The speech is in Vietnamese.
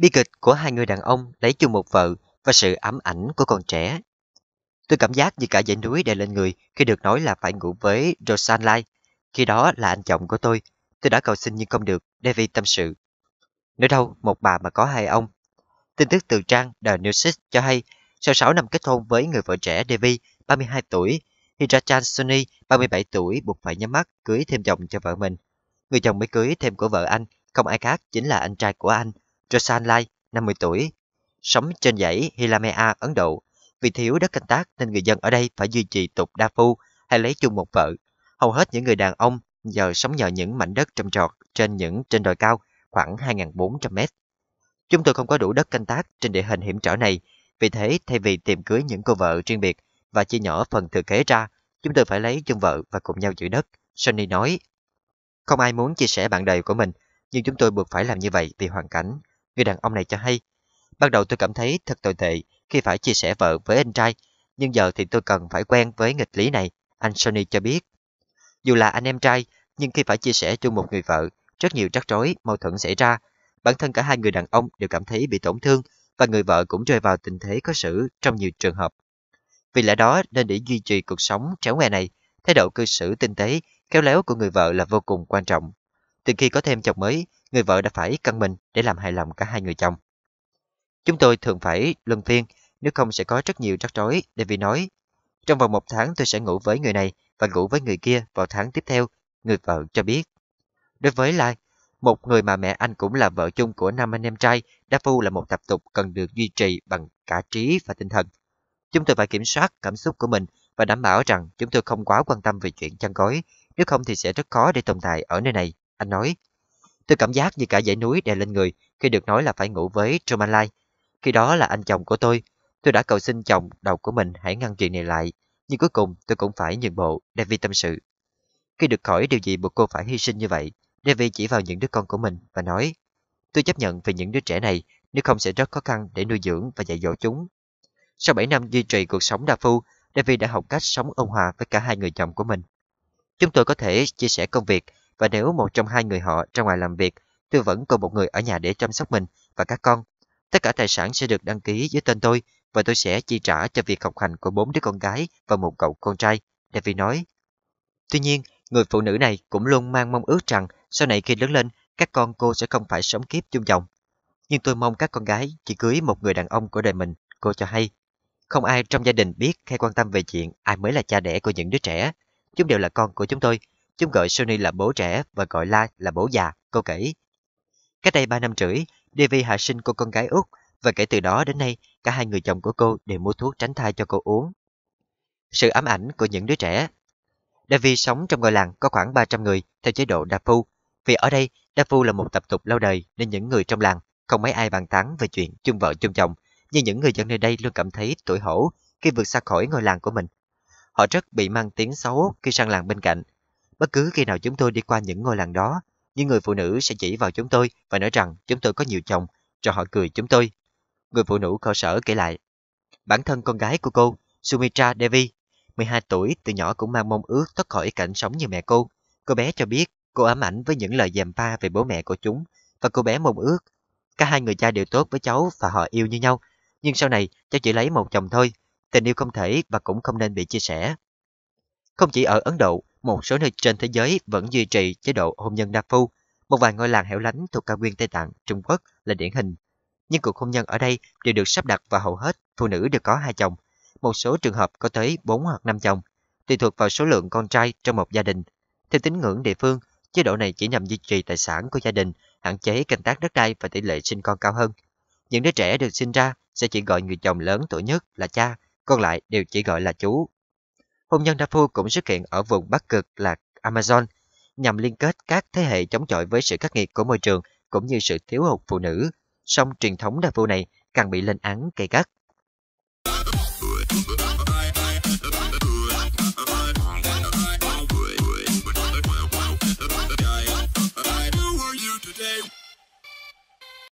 bi kịch của hai người đàn ông lấy chung một vợ và sự ám ảnh của con trẻ. Tôi cảm giác như cả dãy núi đè lên người khi được nói là phải ngủ với Rosan Lai. Khi đó là anh chồng của tôi. Tôi đã cầu xin nhưng không được, David tâm sự. Nơi đâu một bà mà có hai ông. Tin tức từ trang The News cho hay, sau 6 năm kết hôn với người vợ trẻ David 32 tuổi, Hirachan Sunny, 37 tuổi, buộc phải nhắm mắt cưới thêm chồng cho vợ mình. Người chồng mới cưới thêm của vợ anh, không ai khác chính là anh trai của anh, Rasan Lai, 50 tuổi, sống trên dãy Himalaya, Ấn Độ. Vì thiếu đất canh tác nên người dân ở đây phải duy trì tục đa phu hay lấy chung một vợ. Hầu hết những người đàn ông giờ sống nhờ những mảnh đất trồng trọt trên những trên đồi cao khoảng 2.400 mét. Chúng tôi không có đủ đất canh tác trên địa hình hiểm trở này, vì thế thay vì tìm cưới những cô vợ riêng biệt và chia nhỏ phần thừa kế ra, chúng tôi phải lấy chung vợ và cùng nhau giữ đất, Sunny nói. Không ai muốn chia sẻ bạn đời của mình, nhưng chúng tôi buộc phải làm như vậy vì hoàn cảnh người đàn ông này cho hay. Ban đầu tôi cảm thấy thật tồi tệ khi phải chia sẻ vợ với anh trai, nhưng giờ thì tôi cần phải quen với nghịch lý này, anh Sony cho biết. Dù là anh em trai, nhưng khi phải chia sẻ chung một người vợ, rất nhiều trắc rối, mâu thuẫn xảy ra. Bản thân cả hai người đàn ông đều cảm thấy bị tổn thương và người vợ cũng rơi vào tình thế có xử trong nhiều trường hợp. Vì lẽ đó nên để duy trì cuộc sống tréo ngoe này, thái độ cư xử tinh tế, khéo léo của người vợ là vô cùng quan trọng từ khi có thêm chồng mới, người vợ đã phải căng mình để làm hài lòng cả hai người chồng. Chúng tôi thường phải luân phiên, nếu không sẽ có rất nhiều rắc rối, vì nói. Trong vòng một tháng tôi sẽ ngủ với người này và ngủ với người kia vào tháng tiếp theo, người vợ cho biết. Đối với Lai, một người mà mẹ anh cũng là vợ chung của năm anh em trai, đa phu là một tập tục cần được duy trì bằng cả trí và tinh thần. Chúng tôi phải kiểm soát cảm xúc của mình và đảm bảo rằng chúng tôi không quá quan tâm về chuyện chăn gối, nếu không thì sẽ rất khó để tồn tại ở nơi này. Anh nói, tôi cảm giác như cả dãy núi đè lên người khi được nói là phải ngủ với Tromanlai. Khi đó là anh chồng của tôi. Tôi đã cầu xin chồng đầu của mình hãy ngăn chuyện này lại. Nhưng cuối cùng tôi cũng phải nhượng bộ, Devi tâm sự. Khi được khỏi điều gì buộc cô phải hy sinh như vậy, Devi chỉ vào những đứa con của mình và nói Tôi chấp nhận vì những đứa trẻ này, nếu không sẽ rất khó khăn để nuôi dưỡng và dạy dỗ chúng. Sau 7 năm duy trì cuộc sống đa phu, Devi đã học cách sống ôn hòa với cả hai người chồng của mình. Chúng tôi có thể chia sẻ công việc và nếu một trong hai người họ ra ngoài làm việc, tôi vẫn còn một người ở nhà để chăm sóc mình và các con. Tất cả tài sản sẽ được đăng ký dưới tên tôi và tôi sẽ chi trả cho việc học hành của bốn đứa con gái và một cậu con trai, David nói. Tuy nhiên, người phụ nữ này cũng luôn mang mong ước rằng sau này khi lớn lên, các con cô sẽ không phải sống kiếp chung chồng. Nhưng tôi mong các con gái chỉ cưới một người đàn ông của đời mình, cô cho hay. Không ai trong gia đình biết hay quan tâm về chuyện ai mới là cha đẻ của những đứa trẻ. Chúng đều là con của chúng tôi Chúng gọi Sony là bố trẻ và gọi La là bố già, cô kể. Cách đây 3 năm rưỡi, Devi hạ sinh cô con gái út và kể từ đó đến nay, cả hai người chồng của cô đều mua thuốc tránh thai cho cô uống. Sự ám ảnh của những đứa trẻ Devi sống trong ngôi làng có khoảng 300 người theo chế độ đa phu. Vì ở đây, đa phu là một tập tục lâu đời nên những người trong làng không mấy ai bàn tán về chuyện chung vợ chung chồng, nhưng những người dân nơi đây luôn cảm thấy tuổi hổ khi vượt xa khỏi ngôi làng của mình. Họ rất bị mang tiếng xấu khi sang làng bên cạnh Bất cứ khi nào chúng tôi đi qua những ngôi làng đó, những người phụ nữ sẽ chỉ vào chúng tôi và nói rằng chúng tôi có nhiều chồng, cho họ cười chúng tôi. Người phụ nữ khổ sở kể lại. Bản thân con gái của cô, Sumitra Devi, 12 tuổi từ nhỏ cũng mang mong ước thoát khỏi cảnh sống như mẹ cô. Cô bé cho biết cô ám ảnh với những lời dèm pha về bố mẹ của chúng và cô bé mong ước. Cả hai người cha đều tốt với cháu và họ yêu như nhau. Nhưng sau này cháu chỉ lấy một chồng thôi. Tình yêu không thể và cũng không nên bị chia sẻ. Không chỉ ở Ấn Độ, một số nơi trên thế giới vẫn duy trì chế độ hôn nhân đa phu. Một vài ngôi làng hẻo lánh thuộc cao nguyên Tây Tạng, Trung Quốc là điển hình. Nhưng cuộc hôn nhân ở đây đều được sắp đặt và hầu hết phụ nữ đều có hai chồng. Một số trường hợp có tới 4 hoặc 5 chồng, tùy thuộc vào số lượng con trai trong một gia đình. Theo tín ngưỡng địa phương, chế độ này chỉ nhằm duy trì tài sản của gia đình, hạn chế canh tác đất đai và tỷ lệ sinh con cao hơn. Những đứa trẻ được sinh ra sẽ chỉ gọi người chồng lớn tuổi nhất là cha, còn lại đều chỉ gọi là chú hôn nhân Napu cũng xuất hiện ở vùng Bắc Cực là Amazon, nhằm liên kết các thế hệ chống chọi với sự khắc nghiệt của môi trường cũng như sự thiếu hụt phụ nữ. Song truyền thống Napu này càng bị lên án gay gắt.